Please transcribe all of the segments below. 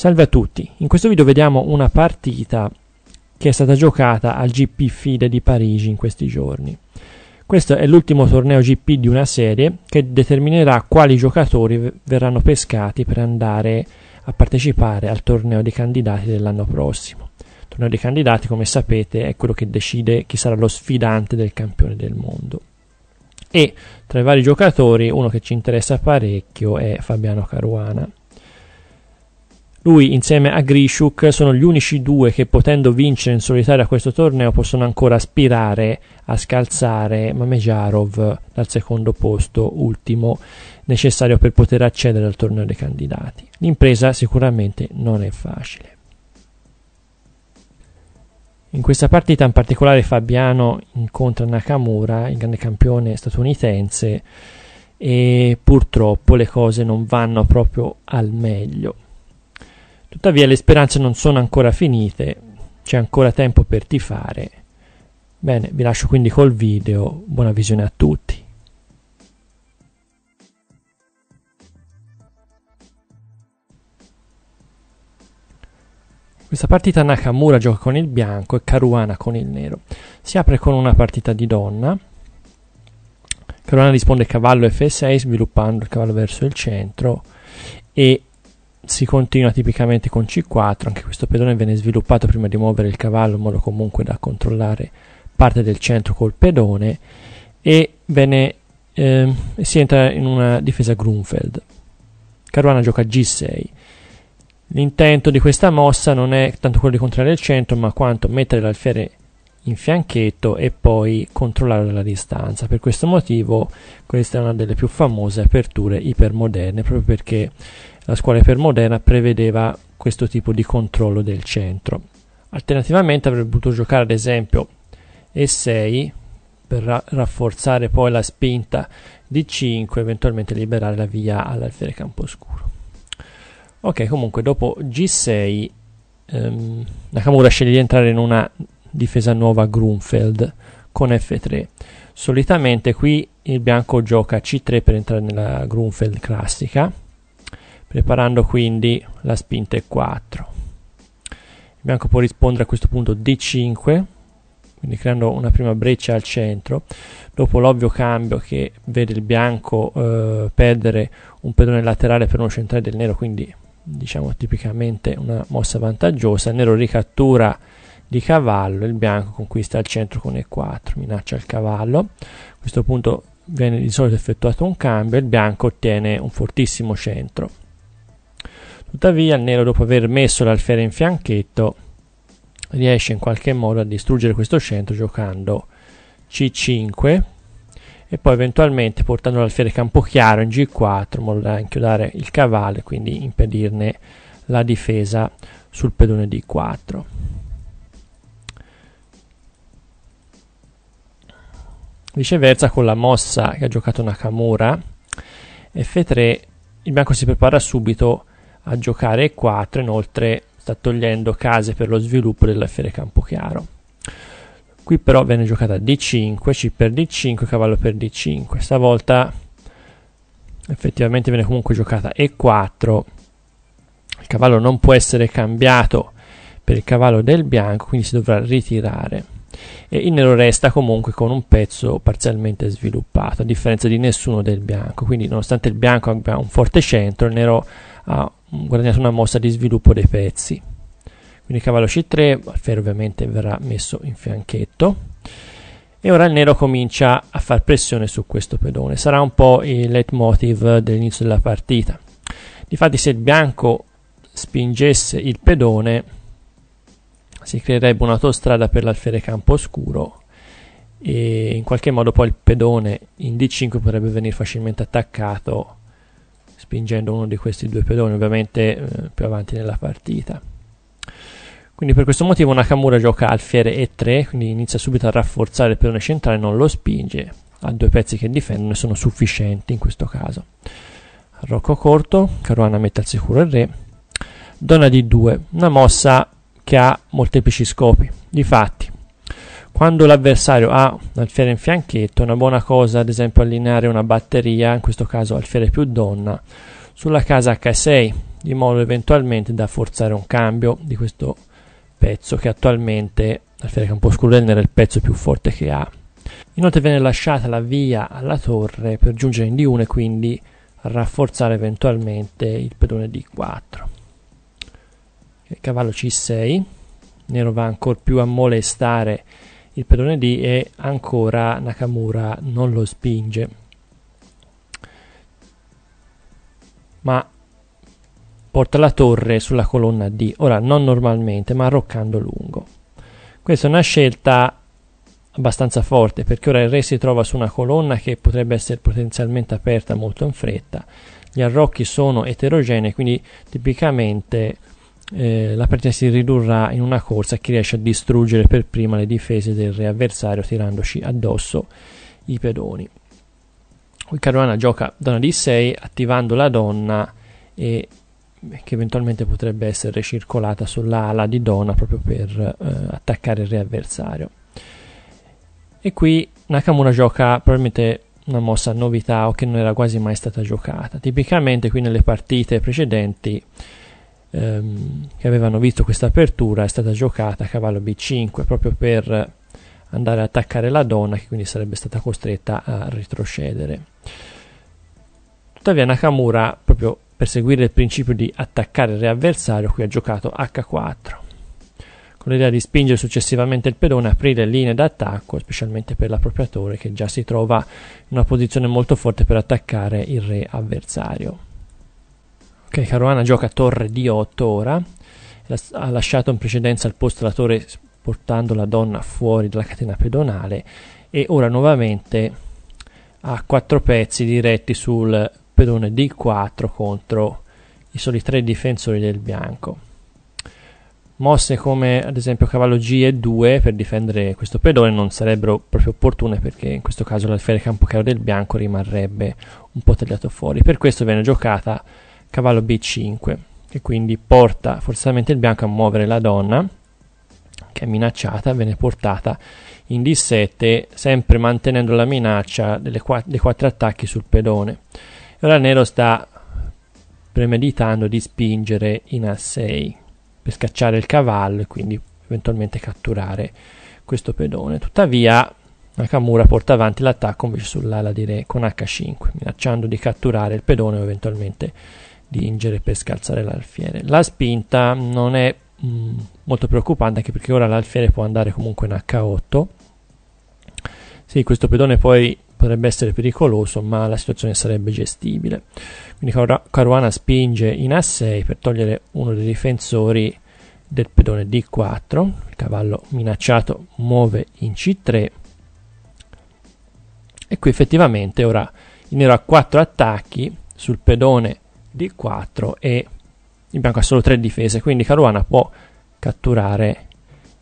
Salve a tutti, in questo video vediamo una partita che è stata giocata al GP FIDE di Parigi in questi giorni. Questo è l'ultimo torneo GP di una serie che determinerà quali giocatori verranno pescati per andare a partecipare al torneo dei candidati dell'anno prossimo. Il torneo dei candidati, come sapete, è quello che decide chi sarà lo sfidante del campione del mondo. E tra i vari giocatori, uno che ci interessa parecchio è Fabiano Caruana lui insieme a Grishuk sono gli unici due che potendo vincere in solitaria questo torneo possono ancora aspirare a scalzare Mamejarov dal secondo posto ultimo necessario per poter accedere al torneo dei candidati. L'impresa sicuramente non è facile. In questa partita in particolare Fabiano incontra Nakamura, il grande campione statunitense, e purtroppo le cose non vanno proprio al meglio. Tuttavia le speranze non sono ancora finite, c'è ancora tempo per tifare. Bene, vi lascio quindi col video, buona visione a tutti. Questa partita Nakamura gioca con il bianco e Caruana con il nero. Si apre con una partita di donna. Caruana risponde cavallo f6 sviluppando il cavallo verso il centro e si continua tipicamente con C4, anche questo pedone viene sviluppato prima di muovere il cavallo in modo comunque da controllare parte del centro col pedone e viene, eh, si entra in una difesa Grunfeld. Caruana gioca G6. L'intento di questa mossa non è tanto quello di controllare il centro, ma quanto mettere l'alfiere in fianchetto e poi controllare la distanza. Per questo motivo questa è una delle più famose aperture ipermoderne, proprio perché la scuola ipermoderna prevedeva questo tipo di controllo del centro. Alternativamente avrebbe potuto giocare ad esempio E6 per ra- rafforzare poi la spinta di 5 eventualmente liberare la via all'alfiere campo scuro. Ok, comunque dopo G6 ehm, Nakamura sceglie di entrare in una difesa nuova Grunfeld con F3. Solitamente qui il bianco gioca C3 per entrare nella Grunfeld classica, preparando quindi la spinta E4. Il bianco può rispondere a questo punto D5, quindi creando una prima breccia al centro, dopo l'ovvio cambio che vede il bianco eh, perdere un pedone laterale per uno centrale del nero, quindi diciamo tipicamente una mossa vantaggiosa, il nero ricattura di cavallo, il bianco conquista il centro con E4, minaccia il cavallo, a questo punto viene di solito effettuato un cambio e il bianco ottiene un fortissimo centro. Tuttavia il nero dopo aver messo l'alfiere in fianchetto riesce in qualche modo a distruggere questo centro giocando C5 e poi eventualmente portando l'alfiere chiaro in G4 in modo da inchiodare il cavallo e quindi impedirne la difesa sul pedone D4. Viceversa con la mossa che ha giocato Nakamura, F3, il bianco si prepara subito a giocare E4, inoltre sta togliendo case per lo sviluppo dellf campo chiaro. Qui però viene giocata D5, C per D5, cavallo per D5. Stavolta effettivamente viene comunque giocata E4. Il cavallo non può essere cambiato per il cavallo del bianco, quindi si dovrà ritirare e il nero resta comunque con un pezzo parzialmente sviluppato, a differenza di nessuno del bianco, quindi nonostante il bianco abbia un forte centro, il nero ha guadagnato una mossa di sviluppo dei pezzi. Quindi cavallo c3, il ferro ovviamente verrà messo in fianchetto e ora il nero comincia a far pressione su questo pedone. Sarà un po' il leitmotiv dell'inizio della partita. Difatti se il bianco spingesse il pedone si creerebbe un'autostrada per l'Alfere Campo Oscuro e in qualche modo poi il pedone in D5 potrebbe venire facilmente attaccato spingendo uno di questi due pedoni, ovviamente eh, più avanti nella partita. Quindi per questo motivo Nakamura gioca alfiere E3, quindi inizia subito a rafforzare il pedone centrale, non lo spinge, ha due pezzi che difendono e sono sufficienti in questo caso. Rocco corto, Caruana mette al sicuro il re, donna D2, una mossa che ha molteplici scopi. Difatti, quando l'avversario ha un alfiere in fianchetto, è una buona cosa ad esempio allineare una batteria, in questo caso alfiere più donna, sulla casa H6, di modo eventualmente da forzare un cambio di questo pezzo che attualmente, alfiere campo scuro nero, è il pezzo più forte che ha. Inoltre viene lasciata la via alla torre per giungere in D1 e quindi rafforzare eventualmente il pedone D4 cavallo c6 Nero va ancora più a molestare il pedone D e ancora Nakamura non lo spinge ma porta la torre sulla colonna D ora non normalmente ma arroccando lungo questa è una scelta abbastanza forte perché ora il re si trova su una colonna che potrebbe essere potenzialmente aperta molto in fretta gli arrocchi sono eterogenei quindi tipicamente eh, la partita si ridurrà in una corsa a chi riesce a distruggere per prima le difese del re avversario tirandoci addosso i pedoni. Qui Caruana gioca donna di 6 attivando la donna e eh, che eventualmente potrebbe essere circolata sull'ala di donna proprio per eh, attaccare il re avversario. E qui Nakamura gioca probabilmente una mossa novità o che non era quasi mai stata giocata. Tipicamente qui nelle partite precedenti ehm, che avevano visto questa apertura è stata giocata a cavallo b5 proprio per andare ad attaccare la donna che quindi sarebbe stata costretta a retrocedere. Tuttavia Nakamura, proprio per seguire il principio di attaccare il re avversario, qui ha giocato h4, con l'idea di spingere successivamente il pedone, e aprire linee d'attacco, specialmente per l'appropriatore che già si trova in una posizione molto forte per attaccare il re avversario. Ok, Caruana gioca a torre di 8 ora, ha lasciato in precedenza il posto alla torre portando la donna fuori dalla catena pedonale e ora nuovamente ha quattro pezzi diretti sul pedone D4 contro i soli tre difensori del bianco. Mosse come ad esempio cavallo G 2 per difendere questo pedone non sarebbero proprio opportune perché in questo caso l'alfiere campo caro del bianco rimarrebbe un po' tagliato fuori. Per questo viene giocata cavallo b5 che quindi porta forzatamente il bianco a muovere la donna che è minacciata, viene portata in d7 sempre mantenendo la minaccia quatt- dei quattro attacchi sul pedone. E ora nero sta premeditando di spingere in a6 per scacciare il cavallo e quindi eventualmente catturare questo pedone. Tuttavia Nakamura porta avanti l'attacco invece sull'ala di re con h5, minacciando di catturare il pedone o eventualmente dingere per scalzare l'alfiere. La spinta non è mh, mm, molto preoccupante anche perché ora l'alfiere può andare comunque in H8. Sì, questo pedone poi potrebbe essere pericoloso, ma la situazione sarebbe gestibile. Quindi Caruana spinge in A6 per togliere uno dei difensori del pedone D4. Il cavallo minacciato muove in C3. E qui effettivamente ora il nero ha 4 attacchi sul pedone di 4 e il bianco ha solo 3 difese, quindi Caruana può catturare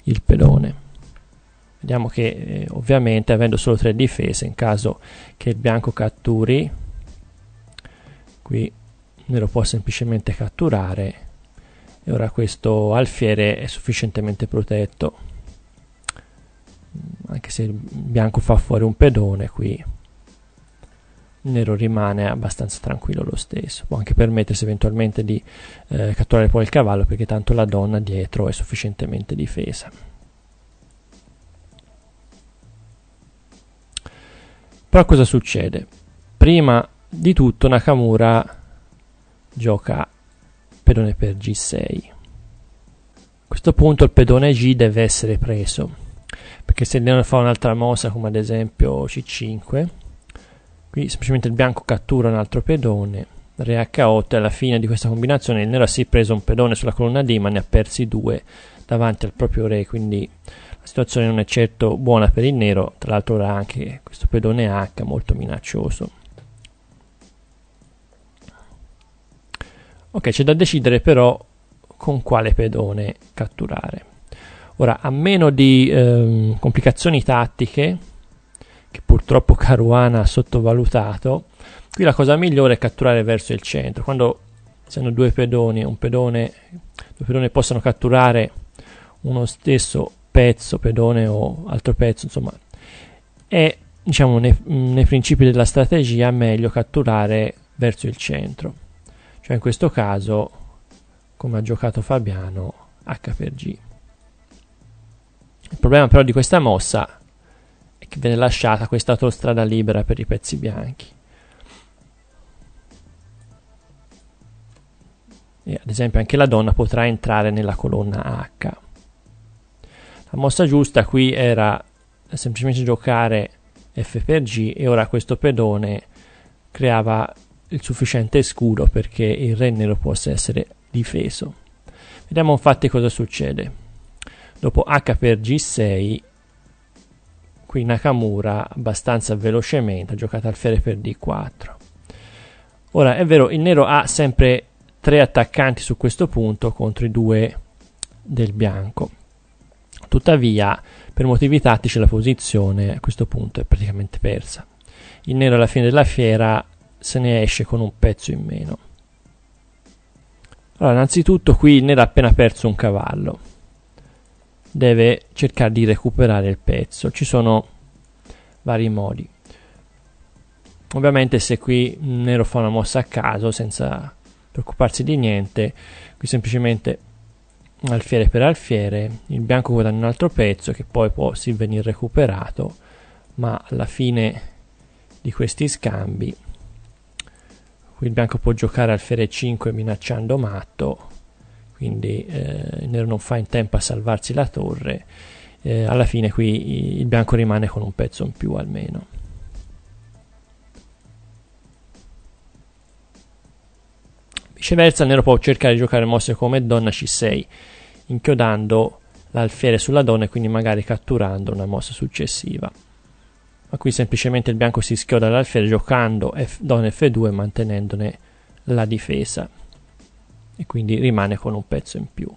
il pedone. Vediamo che eh, ovviamente avendo solo 3 difese, in caso che il bianco catturi, qui me lo può semplicemente catturare e ora questo alfiere è sufficientemente protetto anche se il bianco fa fuori un pedone qui Nero rimane abbastanza tranquillo lo stesso, può anche permettersi eventualmente di eh, catturare poi il cavallo perché tanto la donna dietro è sufficientemente difesa. Però cosa succede? Prima di tutto Nakamura gioca pedone per G6. A questo punto il pedone G deve essere preso, perché se Leon fa un'altra mossa come ad esempio C5, Qui semplicemente il bianco cattura un altro pedone. Re H8 alla fine di questa combinazione il nero ha sì preso un pedone sulla colonna D ma ne ha persi due davanti al proprio re quindi la situazione non è certo buona per il nero tra l'altro ora anche questo pedone H molto minaccioso ok c'è da decidere però con quale pedone catturare ora a meno di ehm, complicazioni tattiche che purtroppo Caruana ha sottovalutato, qui la cosa migliore è catturare verso il centro. Quando essendo due pedoni, un pedone, due pedoni possono catturare uno stesso pezzo, pedone o altro pezzo, insomma, è diciamo nei, nei principi della strategia meglio catturare verso il centro. Cioè in questo caso, come ha giocato Fabiano, H per G. Il problema però di questa mossa che viene lasciata questa autostrada libera per i pezzi bianchi. E ad esempio anche la donna potrà entrare nella colonna H. La mossa giusta qui era semplicemente giocare F per G e ora questo pedone creava il sufficiente scudo perché il re nero possa essere difeso. Vediamo infatti cosa succede. Dopo H per G6 qui Nakamura abbastanza velocemente, ha giocato alfiere per D4. Ora è vero, il nero ha sempre tre attaccanti su questo punto contro i due del bianco. Tuttavia, per motivi tattici la posizione a questo punto è praticamente persa. Il nero alla fine della fiera se ne esce con un pezzo in meno. Allora, innanzitutto qui il nero ha appena perso un cavallo deve cercare di recuperare il pezzo. Ci sono vari modi. Ovviamente se qui Nero fa una mossa a caso senza preoccuparsi di niente, qui semplicemente alfiere per alfiere, il bianco guadagna un altro pezzo che poi può sì venire recuperato, ma alla fine di questi scambi qui il bianco può giocare alfiere 5 minacciando matto quindi eh, nero non fa in tempo a salvarsi la torre eh, alla fine qui il bianco rimane con un pezzo in più almeno viceversa il nero può cercare di giocare mosse come donna c6 inchiodando l'alfiere sulla donna e quindi magari catturando una mossa successiva ma qui semplicemente il bianco si schioda l'alfiere giocando F- donna f2 mantenendone la difesa e quindi rimane con un pezzo in più.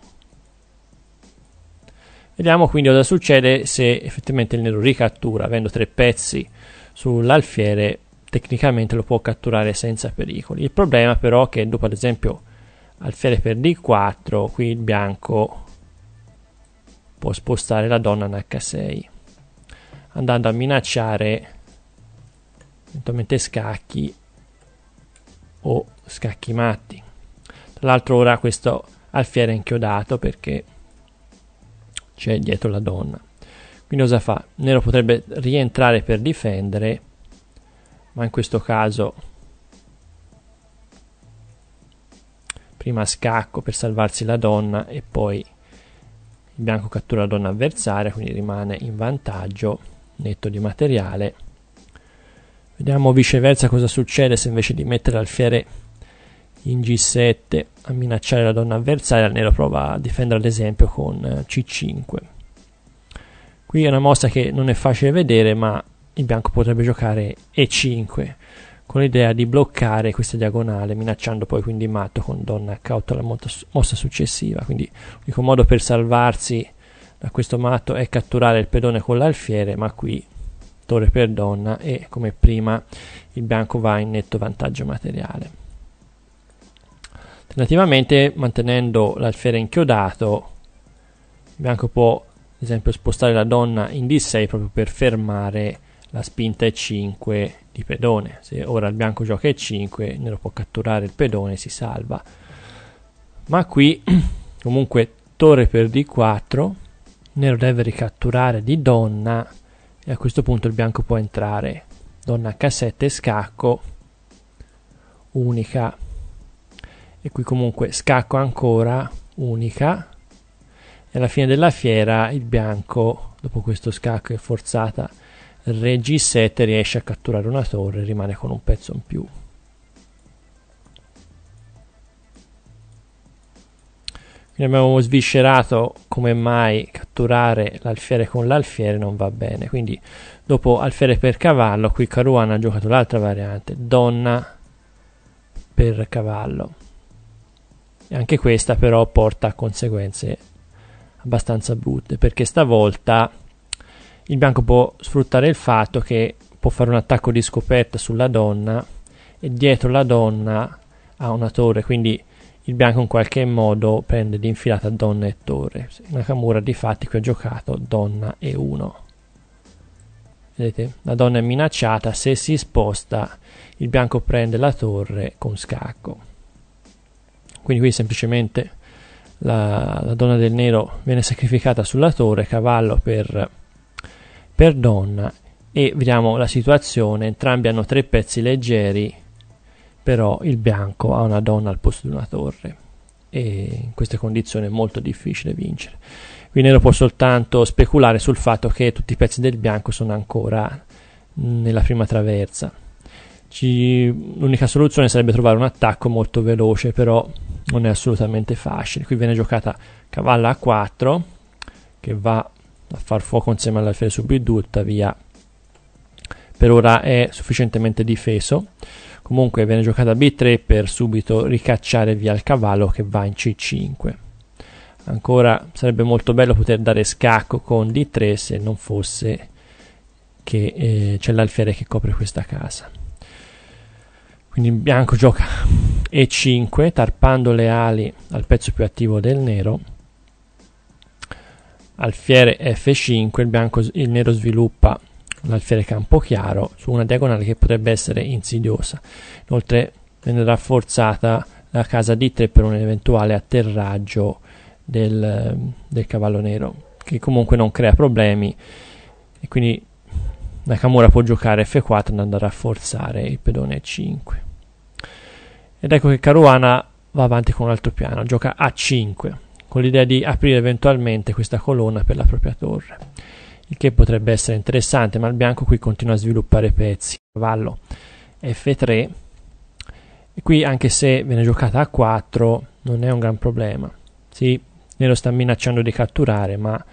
Vediamo quindi cosa succede se effettivamente il nero ricattura, avendo tre pezzi sull'alfiere, tecnicamente lo può catturare senza pericoli. Il problema però è che dopo ad esempio alfiere per D4, qui il bianco può spostare la donna in H6, andando a minacciare eventualmente scacchi o scacchi matti l'altro ora questo alfiere è inchiodato perché c'è dietro la donna. Quindi cosa fa? Nero potrebbe rientrare per difendere, ma in questo caso prima scacco per salvarsi la donna e poi il bianco cattura la donna avversaria, quindi rimane in vantaggio netto di materiale. Vediamo viceversa cosa succede se invece di mettere alfiere in G7 a minacciare la donna avversaria, il nero prova a difendere ad esempio con eh, C5. Qui è una mossa che non è facile vedere, ma il bianco potrebbe giocare E5 con l'idea di bloccare questa diagonale, minacciando poi quindi matto con donna cauta la mossa successiva. Quindi l'unico modo per salvarsi da questo matto è catturare il pedone con l'alfiere, ma qui torre per donna e come prima il bianco va in netto vantaggio materiale. Alternativamente, mantenendo l'alfiere inchiodato, il bianco può, ad esempio, spostare la donna in D6 proprio per fermare la spinta E5 di pedone. Se ora il bianco gioca E5, nero può catturare il pedone e si salva. Ma qui, comunque, torre per D4, nero deve ricatturare di donna e a questo punto il bianco può entrare. Donna H7 scacco, unica e qui comunque scacco ancora unica e alla fine della fiera il bianco dopo questo scacco è forzata re g7 riesce a catturare una torre e rimane con un pezzo in più quindi abbiamo sviscerato come mai catturare l'alfiere con l'alfiere non va bene quindi dopo alfiere per cavallo qui Caruana ha giocato l'altra variante donna per cavallo e anche questa però porta a conseguenze abbastanza brutte, perché stavolta il bianco può sfruttare il fatto che può fare un attacco di scoperta sulla donna e dietro la donna ha una torre, quindi il bianco in qualche modo prende di infilata donna e torre. Nakamura di fatti qui ha giocato donna e 1. Vedete, la donna è minacciata, se si sposta il bianco prende la torre con scacco. Quindi qui semplicemente la, la donna del nero viene sacrificata sulla torre, cavallo per, per donna e vediamo la situazione, entrambi hanno tre pezzi leggeri, però il bianco ha una donna al posto di una torre e in queste condizioni è molto difficile vincere. Il nero può soltanto speculare sul fatto che tutti i pezzi del bianco sono ancora nella prima traversa. Ci... L'unica soluzione sarebbe trovare un attacco molto veloce, però non è assolutamente facile. Qui viene giocata cavalla a 4 che va a far fuoco insieme all'alfiere su B2, tuttavia per ora è sufficientemente difeso. Comunque viene giocata B3 per subito ricacciare via il cavallo che va in C5. Ancora sarebbe molto bello poter dare scacco con D3 se non fosse che eh, c'è l'alfiere che copre questa casa. Quindi il bianco gioca E5, tarpando le ali al pezzo più attivo del nero. Alfiere F5, il, bianco, il nero sviluppa l'alfiere campo chiaro su una diagonale che potrebbe essere insidiosa. Inoltre viene rafforzata la casa D3 per un eventuale atterraggio del, del cavallo nero che comunque non crea problemi e quindi Nakamura può giocare F4 andando a rafforzare il pedone E5. Ed ecco che Caruana va avanti con un altro piano, gioca a 5, con l'idea di aprire eventualmente questa colonna per la propria torre, il che potrebbe essere interessante, ma il bianco qui continua a sviluppare pezzi. Cavallo F3, e qui anche se viene giocata a 4 non è un gran problema. Sì, nero sta minacciando di catturare, ma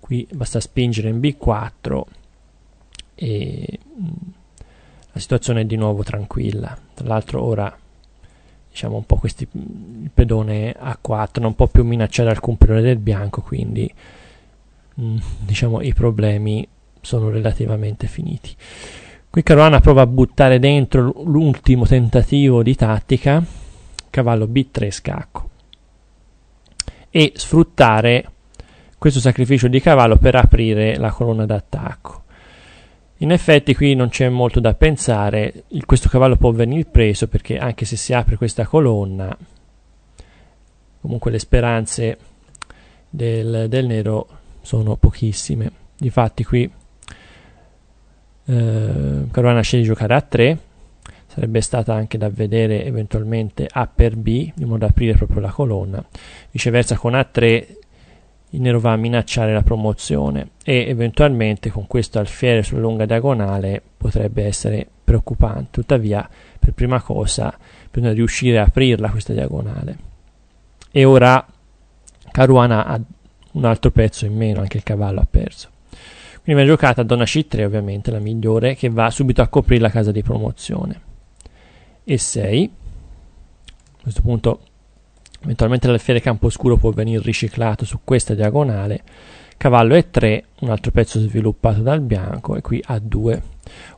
qui basta spingere in B4 e mm, la situazione è di nuovo tranquilla. Tra l'altro ora diciamo un po' questi mm, il pedone A4 non può più minacciare alcun pedone del bianco quindi mm, diciamo i problemi sono relativamente finiti qui Caruana prova a buttare dentro l'ultimo tentativo di tattica cavallo B3 scacco e sfruttare questo sacrificio di cavallo per aprire la colonna d'attacco in effetti qui non c'è molto da pensare, questo cavallo può venire preso perché anche se si apre questa colonna, comunque le speranze del, del nero sono pochissime. Difatti qui eh, Caruana sceglie di giocare a 3, sarebbe stata anche da vedere eventualmente A per B, in modo da aprire proprio la colonna. Viceversa con A3 il Nero va a minacciare la promozione e eventualmente con questo alfiere sulla lunga diagonale potrebbe essere preoccupante. Tuttavia, per prima cosa bisogna riuscire a aprirla questa diagonale. E ora Caruana ha un altro pezzo in meno, anche il cavallo ha perso. Quindi viene giocata donna c3 ovviamente, la migliore, che va subito a coprire la casa di promozione. E6. A questo punto Eventualmente l'alfiere campo scuro può venire riciclato su questa diagonale. Cavallo E3, un altro pezzo sviluppato dal bianco, e qui A2.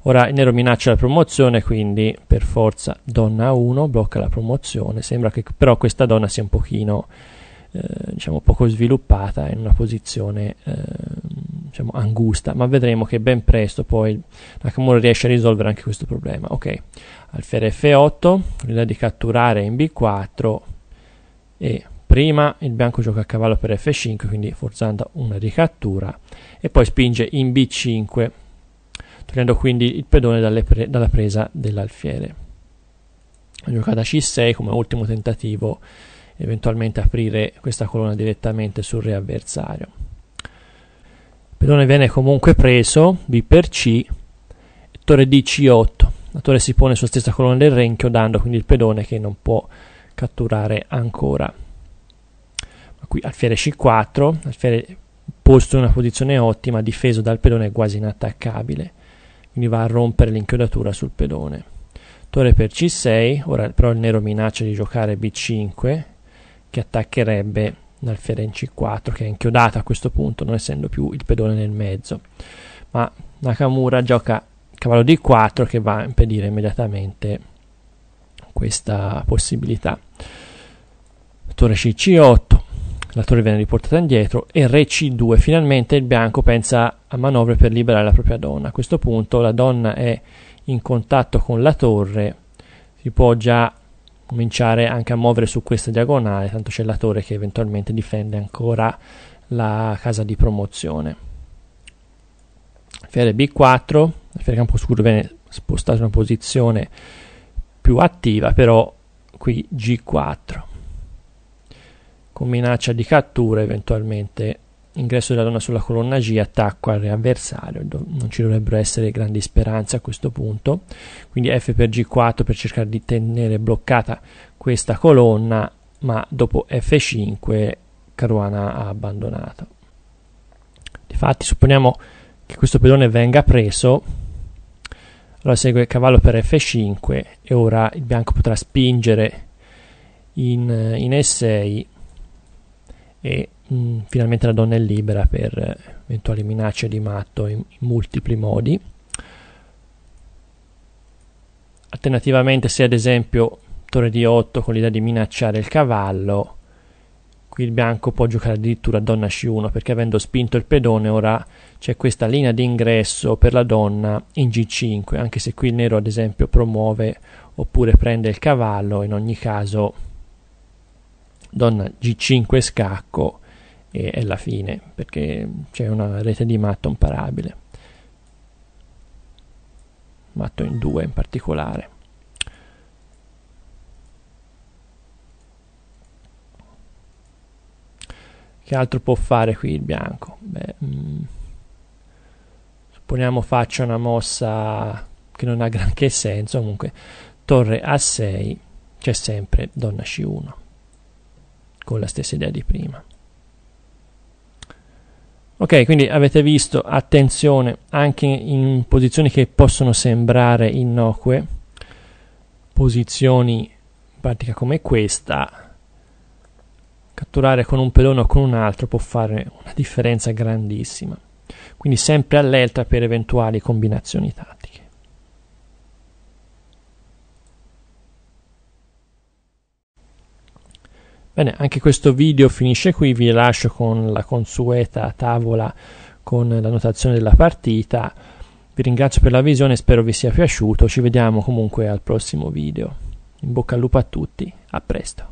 Ora il nero minaccia la promozione, quindi per forza donna 1 blocca la promozione. Sembra che però questa donna sia un pochino, eh, diciamo, poco sviluppata, in una posizione eh, diciamo, angusta, ma vedremo che ben presto poi Nakamura riesce a risolvere anche questo problema. Ok, alfiere F8, l'idea di catturare in B4 e prima il bianco gioca a cavallo per f5 quindi forzando una ricattura e poi spinge in b5 togliendo quindi il pedone pre- dalla presa dell'alfiere giocata c6 come ultimo tentativo eventualmente aprire questa colonna direttamente sul re avversario il pedone viene comunque preso b per c torre d c8 la torre si pone sulla stessa colonna del renchio dando quindi il pedone che non può catturare ancora. Ma qui alfiere c4, alfiere posto in una posizione ottima, difeso dal pedone quasi inattaccabile, quindi va a rompere l'inchiodatura sul pedone. Torre per c6, ora però il nero minaccia di giocare b5, che attaccherebbe l'alfiere in c4, che è inchiodata a questo punto, non essendo più il pedone nel mezzo. Ma Nakamura gioca cavallo d4 che va a impedire immediatamente questa possibilità torre C C8 la torre viene riportata indietro e re C2 finalmente il bianco pensa a manovre per liberare la propria donna a questo punto la donna è in contatto con la torre si può già cominciare anche a muovere su questa diagonale tanto c'è la torre che eventualmente difende ancora la casa di promozione fiere b4 la fiera campo scuro viene spostato in una posizione più attiva però qui g4 con minaccia di cattura eventualmente, ingresso della donna sulla colonna G, attacco al re avversario, non ci dovrebbero essere grandi speranze a questo punto, quindi F per G4 per cercare di tenere bloccata questa colonna, ma dopo F5 Caruana ha abbandonato. Difatti supponiamo che questo pedone venga preso, allora segue il cavallo per F5 e ora il bianco potrà spingere in, in E6 e mh, mm, finalmente la donna è libera per eventuali minacce di matto in, in multipli modi. Alternativamente se ad esempio torre di 8 con l'idea di minacciare il cavallo, qui il bianco può giocare addirittura donna c1 perché avendo spinto il pedone ora c'è questa linea di ingresso per la donna in g5 anche se qui il nero ad esempio promuove oppure prende il cavallo in ogni caso donna g5 scacco e è la fine perché c'è una rete di matto imparabile matto in 2 in particolare che altro può fare qui il bianco? Beh, mh, mm, supponiamo faccia una mossa che non ha granché senso comunque torre a6 c'è sempre donna c1 con la stessa idea di prima. Ok, quindi avete visto, attenzione, anche in posizioni che possono sembrare innocue, posizioni in pratica come questa, catturare con un pedone o con un altro può fare una differenza grandissima. Quindi sempre allerta per eventuali combinazioni tattiche. Bene, anche questo video finisce qui, vi lascio con la consueta tavola con la notazione della partita. Vi ringrazio per la visione, spero vi sia piaciuto, ci vediamo comunque al prossimo video. In bocca al lupo a tutti, a presto.